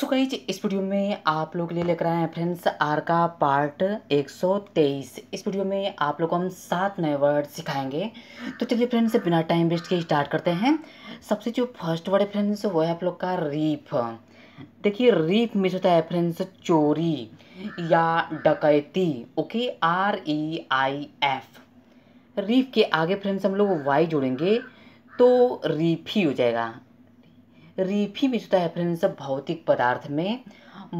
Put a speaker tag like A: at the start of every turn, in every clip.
A: सो कई इस वीडियो में आप लोग लिए लेकर आए हैं फ्रेंड्स आर का पार्ट 123 इस वीडियो में आप लोग को हम सात नए वर्ड सिखाएंगे तो चलिए फ्रेंड्स बिना टाइम वेस्ट के स्टार्ट करते हैं सबसे जो फर्स्ट वर्ड है फ्रेंड्स वो है आप लोग का रीफ देखिए रीफ मिस होता है फ्रेंड्स चोरी या डकैती okay R E I F reif के आगे फ्रेंड्स हम लोग वाई जोड़ेंगे तो ही हो जाएगा रीफी मिलता है फ्रेंड्स भौतिक पदार्थ में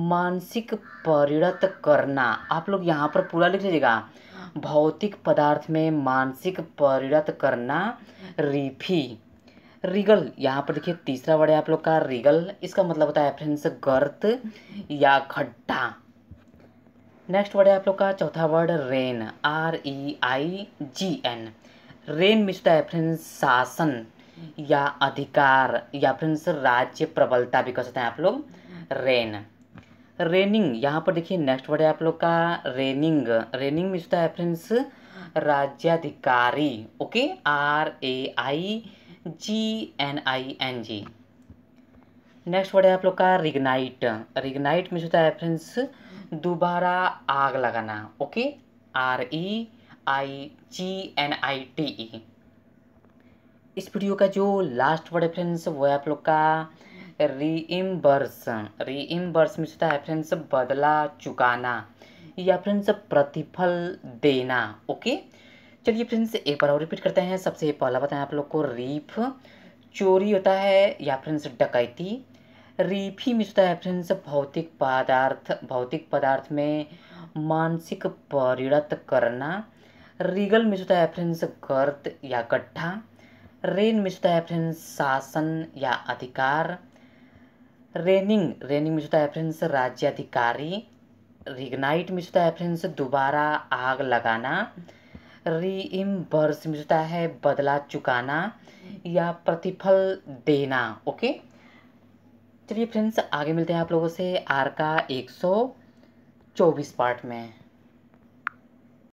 A: मानसिक परिणत करना आप लोग यहाँ पर पूरा लिख लीजिएगा भौतिक पदार्थ में मानसिक परिणत करना रीफी रिगल यहाँ पर देखिए तीसरा वर्ड है आप लोग का रिगल इसका मतलब होता है फ्रेंड्स गर्त या खड्डा नेक्स्ट वर्ड है आप लोग का चौथा word reign R E I G N reign मिश्रता है फ्रेंड्स शासन या अधिकार या फिर सर राज्य प्रबलता भी कह सकते हैं आप लोग रेन रेनिंग यहाँ पर देखिए नेक्स्ट वर्ड है आप लोग का रेनिंग रेनिंग में होता है फ्रेंड्स राज्याधिकारी okay R A I G N I N G next word है आप लोग का रिग्नाइट रिग्नाइट में होता है फ्रेंड्स दोबारा आग लगाना okay R E I G N I T E इस वीडियो का जो लास्ट वर्ड है फ्रेंड्स वो है आप लोग का रीइम्बर्स रीइम्बर्स में होता है फ्रेंड्स बदला चुकाना या फ्रेंड्स प्रतिफल देना ओके चलिए फ्रेंड्स एक बार और रिपीट करते हैं सबसे पहला बताएं आप लोग को रीफ चोरी होता है या फ्रेंड्स डकैती रीफी में होता है फ्रेंड्स भौतिक पदार्थ भौतिक पदार्थ में मानसिक परिणत करना रीगल में होता है फ्रेंड्स गर्द या गड्ढा रेन में जो है फ्रेंड शासन या अधिकार रेनिंग रेनिंग में जो है फ्रेंड्स राज्य अधिकारी रिग्नाइट में जो है फ्रेंड्स दोबारा आग लगाना रीइम्बर्स में जो है बदला चुकाना या प्रतिफल देना ओके चलिए फ्रेंड्स आगे मिलते हैं आप लोगों से आर का एक सौ चौबीस पार्ट में